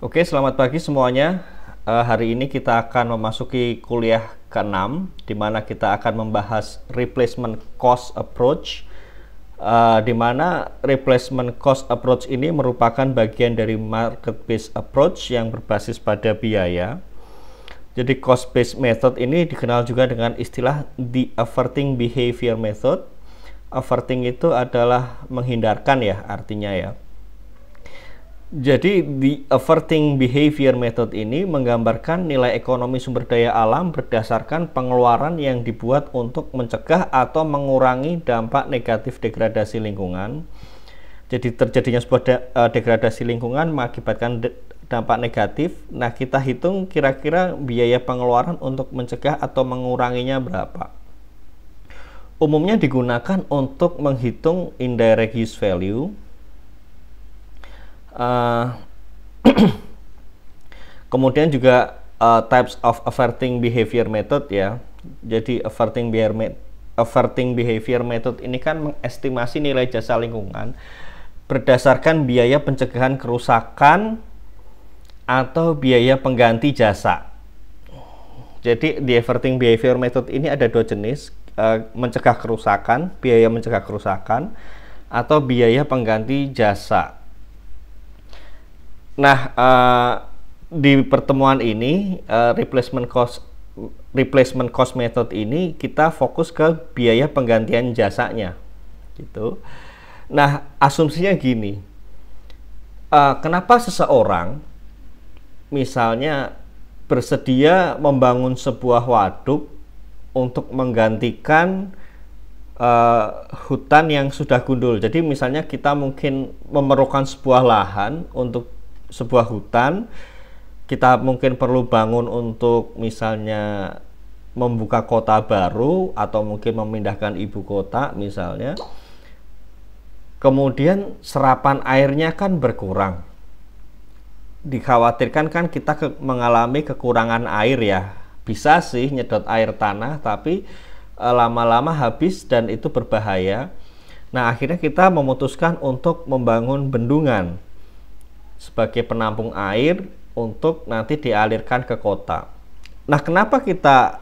Oke, selamat pagi semuanya. Uh, hari ini kita akan memasuki kuliah ke-6, di mana kita akan membahas replacement cost approach, uh, di mana replacement cost approach ini merupakan bagian dari market-based approach yang berbasis pada biaya. Jadi cost-based method ini dikenal juga dengan istilah the averting behavior method. Averting itu adalah menghindarkan ya artinya ya jadi the averting behavior method ini menggambarkan nilai ekonomi sumber daya alam berdasarkan pengeluaran yang dibuat untuk mencegah atau mengurangi dampak negatif degradasi lingkungan. Jadi terjadinya sebuah de eh, degradasi lingkungan mengakibatkan dampak negatif. Nah, kita hitung kira-kira biaya pengeluaran untuk mencegah atau menguranginya berapa. Umumnya digunakan untuk menghitung indirect use value Eh, kemudian juga uh, types of averting behavior method ya. Jadi averting behavior method averting behavior method ini kan mengestimasi nilai jasa lingkungan berdasarkan biaya pencegahan kerusakan atau biaya pengganti jasa. Jadi di averting behavior method ini ada dua jenis, eh, mencegah kerusakan, biaya mencegah kerusakan atau biaya pengganti jasa. Nah, uh, di pertemuan ini uh, replacement cost replacement cost method ini kita fokus ke biaya penggantian jasanya gitu. Nah, asumsinya gini. Uh, kenapa seseorang misalnya bersedia membangun sebuah waduk untuk menggantikan uh, hutan yang sudah gundul. Jadi misalnya kita mungkin memerlukan sebuah lahan untuk sebuah hutan kita mungkin perlu bangun untuk misalnya membuka kota baru atau mungkin memindahkan ibu kota misalnya kemudian serapan airnya kan berkurang dikhawatirkan kan kita ke mengalami kekurangan air ya bisa sih nyedot air tanah tapi e, lama-lama e, habis dan itu berbahaya nah akhirnya kita memutuskan untuk membangun bendungan sebagai penampung air untuk nanti dialirkan ke kota. Nah, kenapa kita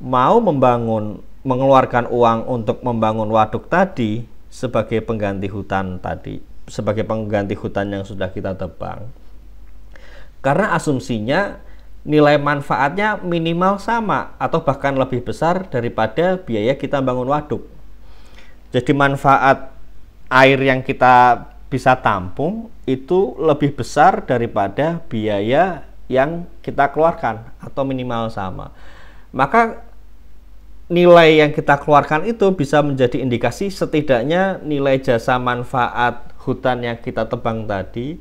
mau membangun mengeluarkan uang untuk membangun waduk tadi sebagai pengganti hutan tadi, sebagai pengganti hutan yang sudah kita tebang? Karena asumsinya nilai manfaatnya minimal sama atau bahkan lebih besar daripada biaya kita bangun waduk. Jadi manfaat air yang kita bisa tampung itu lebih besar daripada biaya yang kita keluarkan atau minimal sama. Maka nilai yang kita keluarkan itu bisa menjadi indikasi setidaknya nilai jasa manfaat hutan yang kita tebang tadi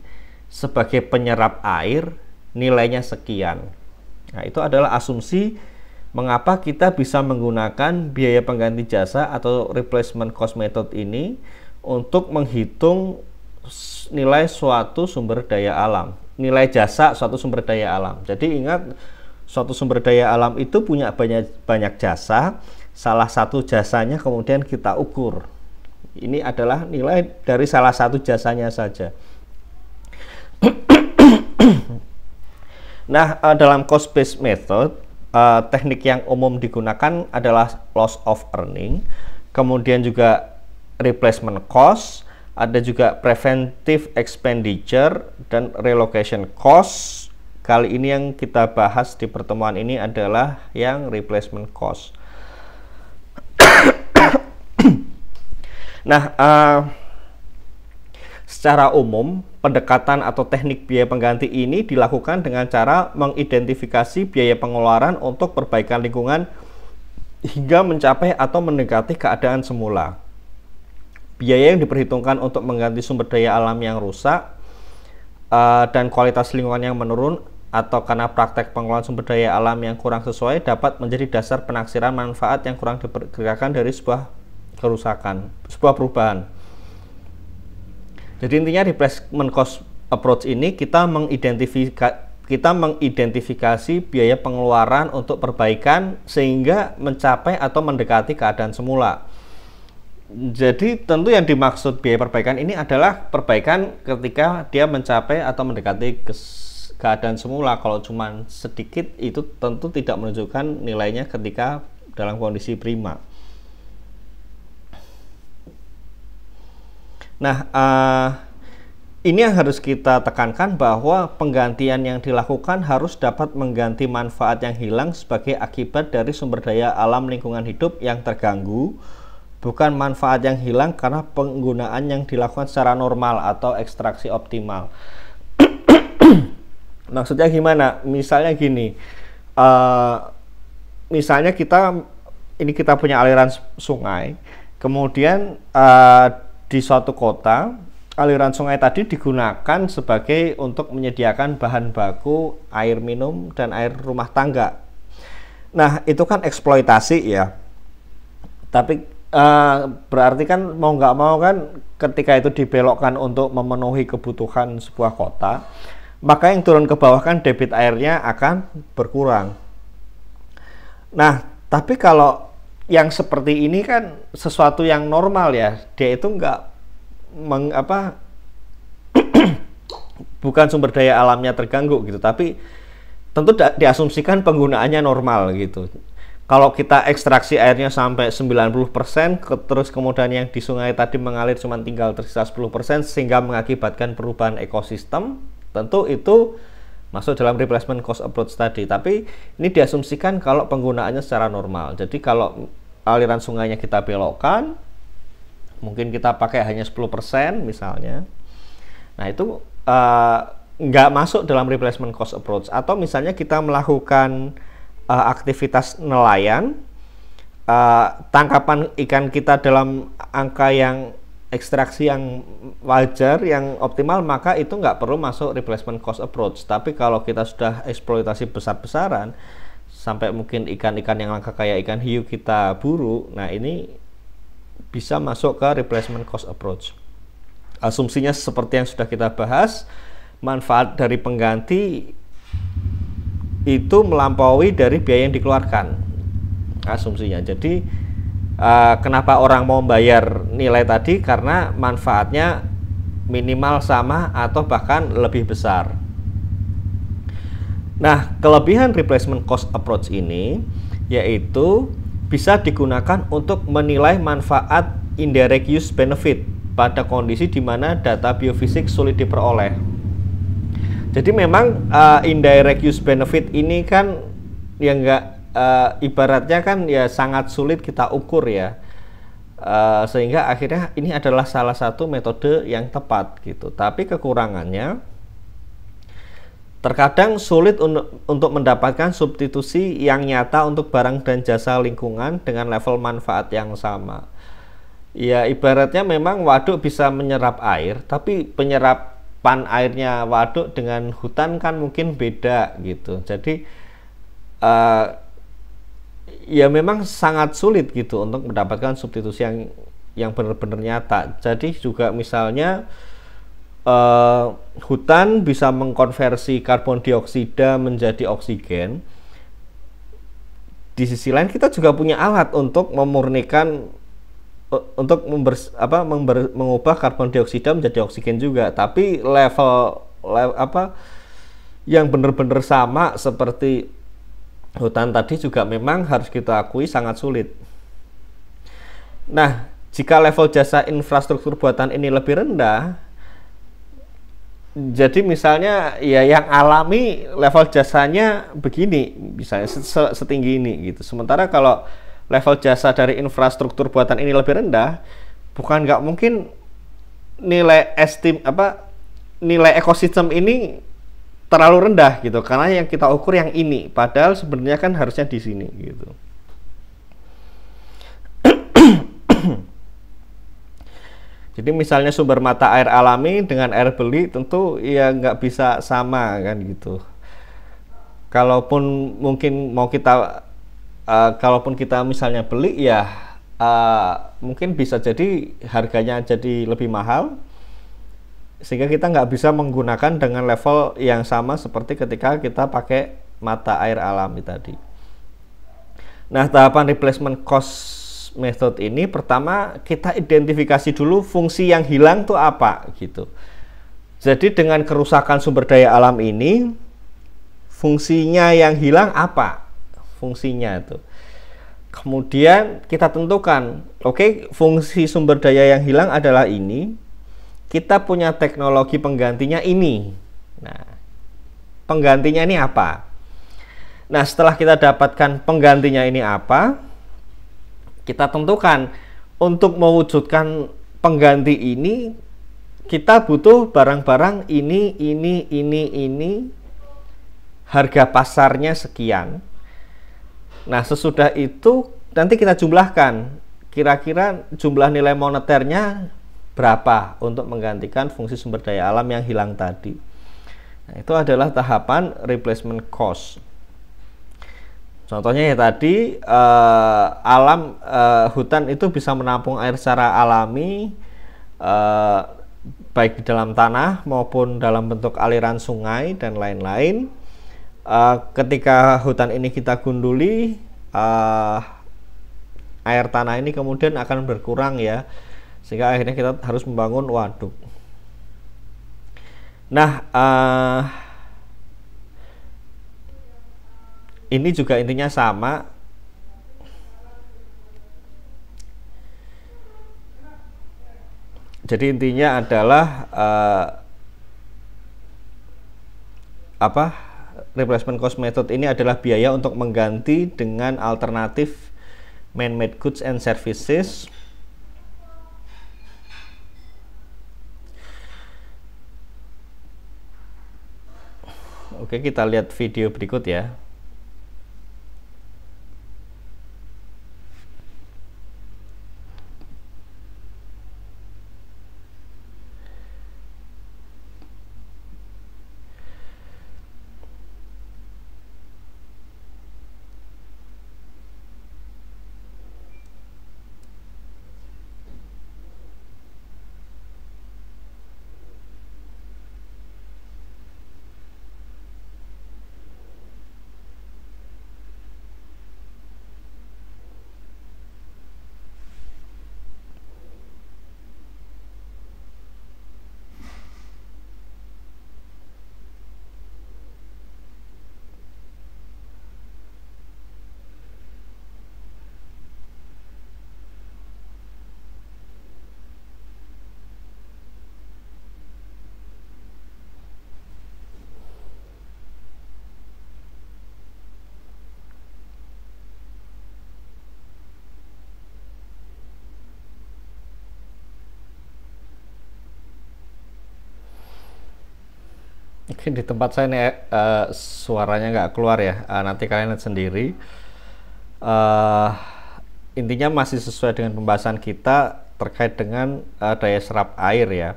sebagai penyerap air nilainya sekian. Nah, itu adalah asumsi mengapa kita bisa menggunakan biaya pengganti jasa atau replacement cost method ini untuk menghitung nilai suatu sumber daya alam, nilai jasa suatu sumber daya alam. Jadi ingat suatu sumber daya alam itu punya banyak banyak jasa, salah satu jasanya kemudian kita ukur. Ini adalah nilai dari salah satu jasanya saja. nah, eh, dalam cost based method, eh, teknik yang umum digunakan adalah loss of earning, kemudian juga replacement cost, ada juga preventive expenditure dan relocation cost. Kali ini yang kita bahas di pertemuan ini adalah yang replacement cost. nah, uh, secara umum pendekatan atau teknik biaya pengganti ini dilakukan dengan cara mengidentifikasi biaya pengeluaran untuk perbaikan lingkungan hingga mencapai atau mendekati keadaan semula biaya yang diperhitungkan untuk mengganti sumber daya alam yang rusak uh, dan kualitas lingkungan yang menurun atau karena praktek pengelolaan sumber daya alam yang kurang sesuai dapat menjadi dasar penaksiran manfaat yang kurang diperkirakan dari sebuah kerusakan, sebuah perubahan. Jadi intinya replacement cost approach ini kita mengidentifikasi kita mengidentifikasi biaya pengeluaran untuk perbaikan sehingga mencapai atau mendekati keadaan semula jadi tentu yang dimaksud biaya perbaikan ini adalah perbaikan ketika dia mencapai atau mendekati keadaan semula. Kalau cuma sedikit itu tentu tidak menunjukkan nilainya ketika dalam kondisi prima. Nah, uh, ini yang harus kita tekankan bahwa penggantian yang dilakukan harus dapat mengganti manfaat yang hilang sebagai akibat dari sumber daya alam lingkungan hidup yang terganggu bukan manfaat yang hilang karena penggunaan yang dilakukan secara normal atau ekstraksi optimal. Maksudnya gimana? Misalnya gini, uh, misalnya kita ini kita punya aliran sungai, kemudian uh, di suatu kota aliran sungai tadi digunakan sebagai untuk menyediakan bahan baku air minum dan air rumah tangga. Nah, itu kan eksploitasi ya. Tapi uh, berarti kan mau nggak mau kan ketika itu dibelokkan untuk memenuhi kebutuhan sebuah kota, maka yang turun ke bawah kan debit airnya akan berkurang. Nah, tapi kalau yang seperti ini kan sesuatu yang normal ya, dia itu nggak mengapa bukan sumber daya alamnya terganggu gitu, tapi tentu diasumsikan penggunaannya normal gitu kalau kita ekstraksi airnya sampai 90% ke, terus kemudian yang di sungai tadi mengalir cuma tinggal tersisa 10% sehingga mengakibatkan perubahan ekosistem tentu itu masuk dalam replacement cost approach tadi tapi ini diasumsikan kalau penggunaannya secara normal jadi kalau aliran sungainya kita belokkan mungkin kita pakai hanya 10% misalnya nah itu uh, nggak masuk dalam replacement cost approach atau misalnya kita melakukan uh, aktivitas nelayan, uh, tangkapan ikan kita dalam angka yang ekstraksi yang wajar, yang optimal, maka itu nggak perlu masuk replacement cost approach. Tapi kalau kita sudah eksploitasi besar-besaran, sampai mungkin ikan-ikan yang langka kayak ikan hiu kita buru, nah ini bisa masuk ke replacement cost approach. Asumsinya seperti yang sudah kita bahas, manfaat dari pengganti itu melampaui dari biaya yang dikeluarkan asumsinya jadi uh, kenapa orang mau bayar nilai tadi karena manfaatnya minimal sama atau bahkan lebih besar nah kelebihan replacement cost approach ini yaitu bisa digunakan untuk menilai manfaat indirect use benefit pada kondisi di mana data biofisik sulit diperoleh jadi memang uh, indirect use benefit ini kan yang enggak uh, eh, ibaratnya kan ya sangat sulit kita ukur ya. Uh, sehingga akhirnya ini adalah salah satu metode yang tepat gitu. Tapi kekurangannya terkadang sulit un untuk mendapatkan substitusi yang nyata untuk barang dan jasa lingkungan dengan level manfaat yang sama. Ya ibaratnya memang waduk bisa menyerap air, tapi penyerap pan airnya waduk dengan hutan kan mungkin beda gitu jadi uh, ya memang sangat sulit gitu untuk mendapatkan substitusi yang yang benar-benar nyata jadi juga misalnya uh, hutan bisa mengkonversi karbon dioksida menjadi oksigen di sisi lain kita juga punya alat untuk memurnikan untuk member, apa member, mengubah karbon dioksida menjadi oksigen juga tapi level, level apa yang benar-benar sama seperti hutan tadi juga memang harus kita akui sangat sulit nah jika level jasa infrastruktur buatan ini lebih rendah jadi misalnya ya yang alami level jasanya begini misalnya setinggi ini gitu sementara kalau level jasa dari infrastruktur buatan ini lebih rendah, bukan nggak mungkin nilai estim apa nilai ekosistem ini terlalu rendah gitu karena yang kita ukur yang ini padahal sebenarnya kan harusnya di sini gitu jadi misalnya sumber mata air alami dengan air beli tentu ya nggak bisa sama kan gitu kalaupun mungkin mau kita uh, kalaupun kita misalnya beli ya uh, mungkin bisa jadi harganya jadi lebih mahal sehingga kita nggak bisa menggunakan dengan level yang sama seperti ketika kita pakai mata air alami tadi. Nah, tahapan replacement cost method ini pertama kita identifikasi dulu fungsi yang hilang tuh apa gitu. Jadi dengan kerusakan sumber daya alam ini fungsinya yang hilang apa? fungsinya itu. Kemudian kita tentukan, oke, okay, fungsi sumber daya yang hilang adalah ini. Kita punya teknologi penggantinya ini. Nah, penggantinya ini apa? Nah, setelah kita dapatkan penggantinya ini apa, kita tentukan untuk mewujudkan pengganti ini kita butuh barang-barang ini ini ini ini harga pasarnya sekian Nah, sesudah itu nanti kita jumlahkan kira-kira jumlah nilai moneternya berapa untuk menggantikan fungsi sumber daya alam yang hilang tadi. Nah, itu adalah tahapan replacement cost. Contohnya ya tadi eh, alam eh, hutan itu bisa menampung air secara alami eh, baik di dalam tanah maupun dalam bentuk aliran sungai dan lain-lain uh, ketika hutan ini kita gunduli uh, air tanah ini kemudian akan berkurang ya sehingga akhirnya kita harus membangun waduk nah uh, ini juga intinya sama jadi intinya adalah uh, apa replacement cost method ini adalah biaya untuk mengganti dengan alternatif man-made goods and services Oke, kita lihat video berikut ya. Mungkin di tempat saya ini uh, eh, eh, suaranya nggak keluar ya. Uh, nanti kalian lihat sendiri. Uh, intinya masih sesuai dengan pembahasan kita terkait dengan uh, daya serap air ya.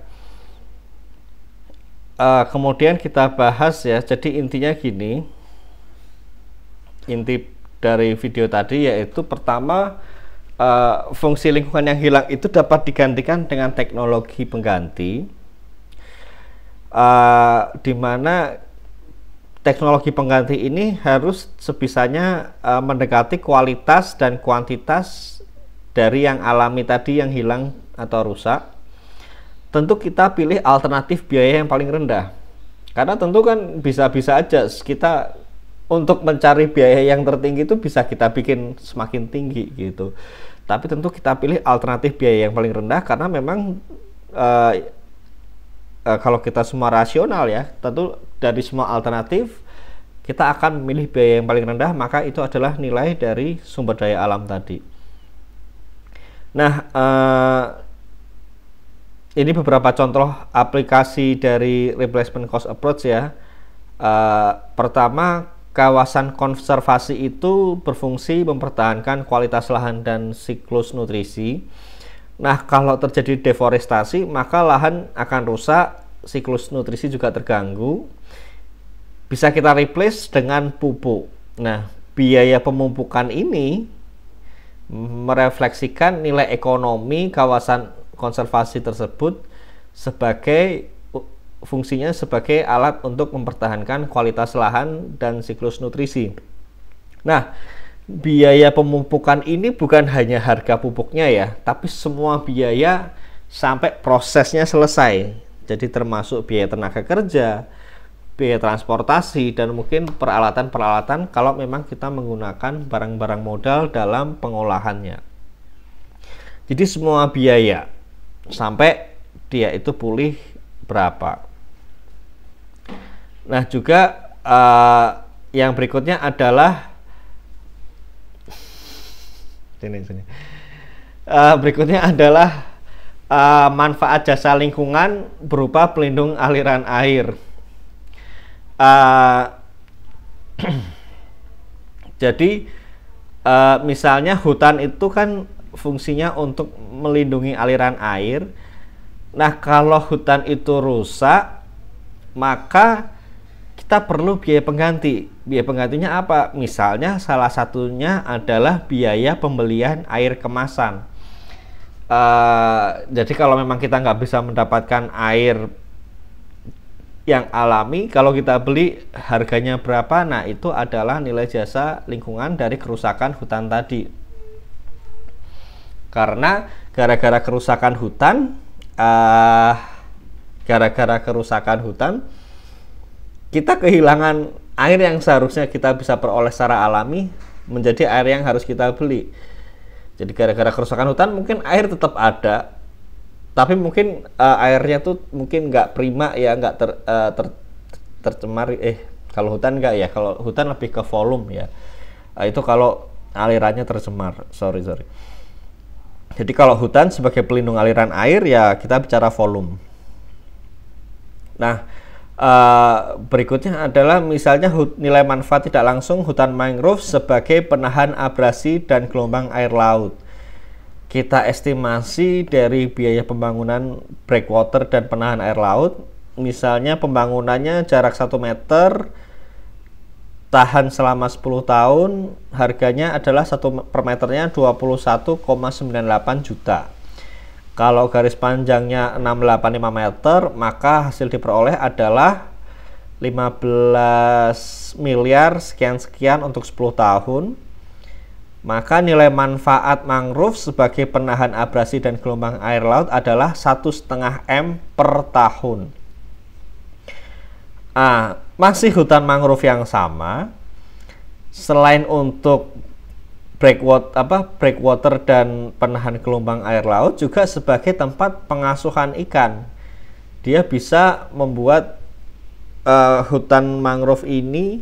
Uh, kemudian kita bahas ya. Jadi intinya gini, inti dari video tadi yaitu pertama uh, fungsi lingkungan yang hilang itu dapat digantikan dengan teknologi pengganti uh, di mana teknologi pengganti ini harus sebisanya uh, mendekati kualitas dan kuantitas dari yang alami tadi yang hilang atau rusak. Tentu kita pilih alternatif biaya yang paling rendah. Karena tentu kan bisa-bisa aja kita untuk mencari biaya yang tertinggi itu bisa kita bikin semakin tinggi gitu. Tapi tentu kita pilih alternatif biaya yang paling rendah karena memang uh, e, kalau kita semua rasional ya, tentu dari semua alternatif kita akan memilih biaya yang paling rendah, maka itu adalah nilai dari sumber daya alam tadi. Nah, e, ini beberapa contoh aplikasi dari replacement cost approach ya. E, pertama, kawasan konservasi itu berfungsi mempertahankan kualitas lahan dan siklus nutrisi Nah, kalau terjadi deforestasi, maka lahan akan rusak, siklus nutrisi juga terganggu. Bisa kita replace dengan pupuk. Nah, biaya pemupukan ini merefleksikan nilai ekonomi kawasan konservasi tersebut sebagai fungsinya sebagai alat untuk mempertahankan kualitas lahan dan siklus nutrisi. Nah, biaya pemupukan ini bukan hanya harga pupuknya ya, tapi semua biaya sampai prosesnya selesai. Jadi termasuk biaya tenaga kerja, biaya transportasi dan mungkin peralatan-peralatan kalau memang kita menggunakan barang-barang modal dalam pengolahannya. Jadi semua biaya sampai dia itu pulih berapa. Nah, juga uh, yang berikutnya adalah Sini, Uh, eh, berikutnya adalah uh, manfaat jasa lingkungan berupa pelindung aliran air. Uh, jadi uh, misalnya hutan itu kan fungsinya untuk melindungi aliran air. Nah, kalau hutan itu rusak, maka kita perlu biaya pengganti. Biaya penggantinya apa? Misalnya salah satunya adalah biaya pembelian air kemasan. Uh, jadi kalau memang kita nggak bisa mendapatkan air yang alami, kalau kita beli harganya berapa? Nah itu adalah nilai jasa lingkungan dari kerusakan hutan tadi. Karena gara-gara kerusakan hutan, eh, gara-gara uh, gara -gara kerusakan hutan kita kehilangan air yang seharusnya kita bisa peroleh secara alami menjadi air yang harus kita beli. Jadi gara-gara kerusakan hutan mungkin air tetap ada, tapi mungkin uh, airnya tuh mungkin nggak prima ya, nggak ter, uh, ter, tercemar. Eh kalau hutan nggak ya, kalau hutan lebih ke volume ya. Uh, itu kalau alirannya tercemar, sorry sorry. Jadi kalau hutan sebagai pelindung aliran air ya kita bicara volume. Nah, Uh, berikutnya adalah misalnya nilai manfaat tidak langsung hutan mangrove sebagai penahan abrasi dan gelombang air laut. Kita estimasi dari biaya pembangunan breakwater dan penahan air laut, misalnya pembangunannya jarak 1 meter, tahan selama 10 tahun, harganya adalah 1 per meternya 21,98 juta. Kalau garis panjangnya 685 meter, maka hasil diperoleh adalah 15 miliar sekian-sekian untuk 10 tahun. Maka nilai manfaat mangrove sebagai penahan abrasi dan gelombang air laut adalah satu setengah m per tahun. Ah, masih hutan mangrove yang sama. Selain untuk breakwater apa breakwater dan penahan gelombang air laut juga sebagai tempat pengasuhan ikan. Dia bisa membuat uh, hutan mangrove ini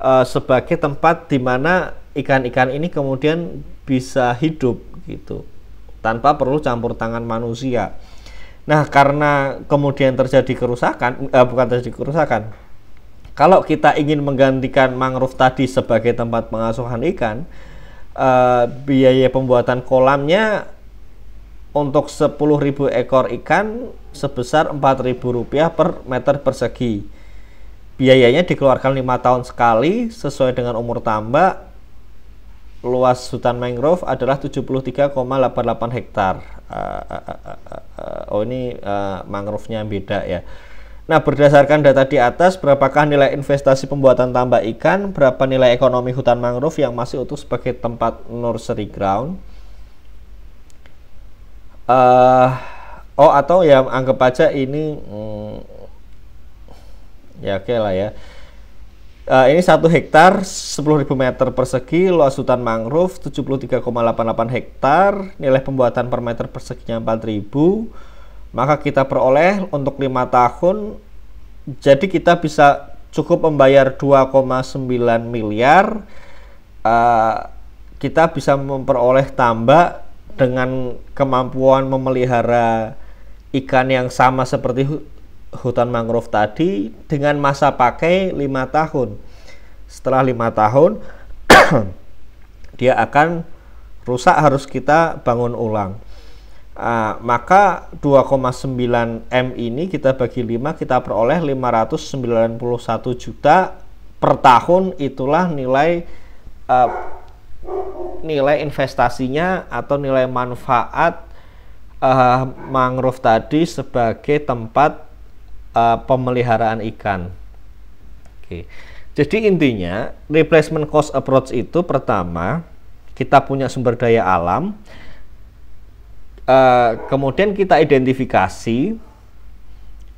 uh, sebagai tempat di mana ikan-ikan ini kemudian bisa hidup gitu tanpa perlu campur tangan manusia. Nah, karena kemudian terjadi kerusakan uh, bukan terjadi kerusakan. Kalau kita ingin menggantikan mangrove tadi sebagai tempat pengasuhan ikan, uh, biaya pembuatan kolamnya untuk 10.000 ekor ikan sebesar Rp4.000 per meter persegi. Biayanya dikeluarkan lima tahun sekali sesuai dengan umur tambak. Luas hutan mangrove adalah 73,88 hektar. Uh, uh, uh, uh, uh, oh ini uh, mangrove-nya beda ya. Nah, berdasarkan data di atas, berapakah nilai investasi pembuatan tambak ikan, berapa nilai ekonomi hutan mangrove yang masih utuh sebagai tempat nursery ground? Uh, oh, atau ya anggap aja ini, hmm, ya oke okay lah ya. Uh, ini satu hektar 10.000 meter persegi, luas hutan mangrove 73,88 hektar, nilai pembuatan per meter perseginya 4.000, maka kita peroleh untuk lima tahun jadi kita bisa cukup membayar 2,9 miliar uh, kita bisa memperoleh tambah dengan kemampuan memelihara ikan yang sama seperti hutan mangrove tadi dengan masa pakai lima tahun setelah lima tahun dia akan rusak harus kita bangun ulang Uh, maka 2,9 M ini kita bagi 5 kita peroleh 591 juta per tahun itulah nilai uh, nilai investasinya atau nilai manfaat uh, mangrove tadi sebagai tempat uh, pemeliharaan ikan. Oke. Jadi intinya replacement cost approach itu pertama kita punya sumber daya alam Uh, kemudian kita identifikasi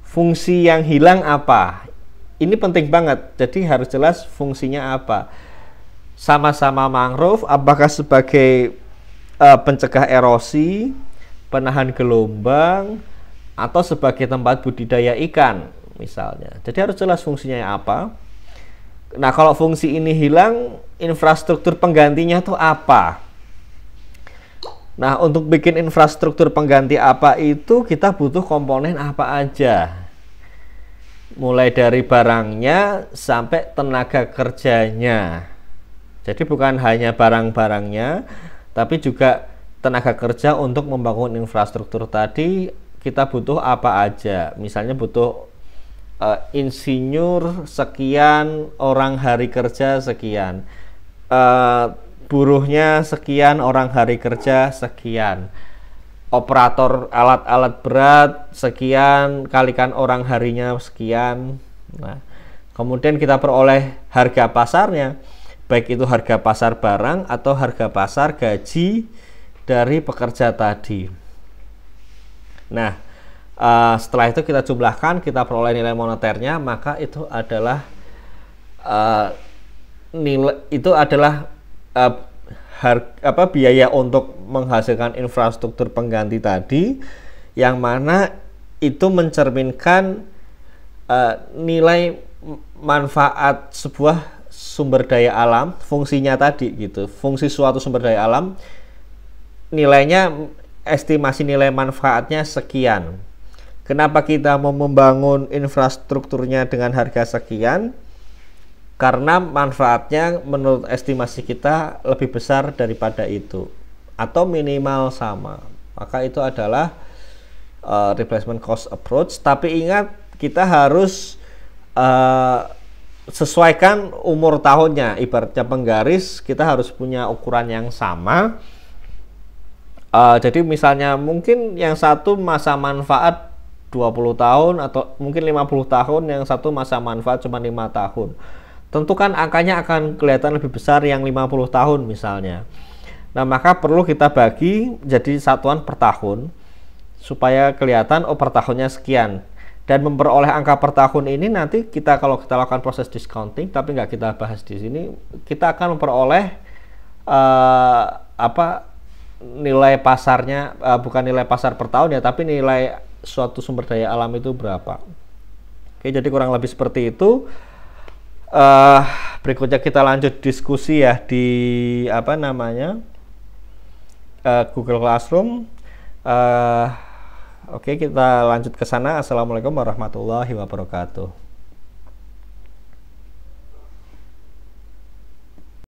fungsi yang hilang apa. Ini penting banget, jadi harus jelas fungsinya apa. Sama-sama mangrove, apakah sebagai uh, pencegah erosi, penahan gelombang, atau sebagai tempat budidaya ikan misalnya. Jadi harus jelas fungsinya apa. Nah kalau fungsi ini hilang, infrastruktur penggantinya tuh apa? Nah, untuk bikin infrastruktur pengganti apa itu kita butuh komponen apa aja. Mulai dari barangnya sampai tenaga kerjanya. Jadi bukan hanya barang-barangnya, tapi juga tenaga kerja untuk membangun infrastruktur tadi kita butuh apa aja. Misalnya butuh e, insinyur sekian, orang hari kerja sekian. Eh, buruhnya sekian, orang hari kerja sekian. Operator alat-alat berat sekian, kalikan orang harinya sekian. Nah, kemudian kita peroleh harga pasarnya, baik itu harga pasar barang atau harga pasar gaji dari pekerja tadi. Nah, uh, setelah itu kita jumlahkan, kita peroleh nilai moneternya, maka itu adalah uh, nilai itu adalah uh, har, apa biaya untuk menghasilkan infrastruktur pengganti tadi yang mana itu mencerminkan uh, nilai manfaat sebuah sumber daya alam fungsinya tadi gitu fungsi suatu sumber daya alam nilainya estimasi nilai manfaatnya sekian kenapa kita mau membangun infrastrukturnya dengan harga sekian karena manfaatnya menurut estimasi kita lebih besar daripada itu atau minimal sama maka itu adalah uh, replacement cost approach tapi ingat kita harus uh, sesuaikan umur tahunnya ibaratnya penggaris kita harus punya ukuran yang sama uh, jadi misalnya mungkin yang satu masa manfaat 20 tahun atau mungkin 50 tahun yang satu masa manfaat cuma lima tahun tentu kan angkanya akan kelihatan lebih besar yang 50 tahun misalnya. Nah, maka perlu kita bagi jadi satuan per tahun supaya kelihatan oh per tahunnya sekian. Dan memperoleh angka per tahun ini nanti kita kalau kita lakukan proses discounting tapi nggak kita bahas di sini, kita akan memperoleh uh, apa nilai pasarnya uh, bukan nilai pasar per tahun ya, tapi nilai suatu sumber daya alam itu berapa. Oke, jadi kurang lebih seperti itu uh, berikutnya kita lanjut diskusi ya di apa namanya uh, Google Classroom. Uh, Oke, okay, kita lanjut ke sana. Assalamualaikum warahmatullahi wabarakatuh.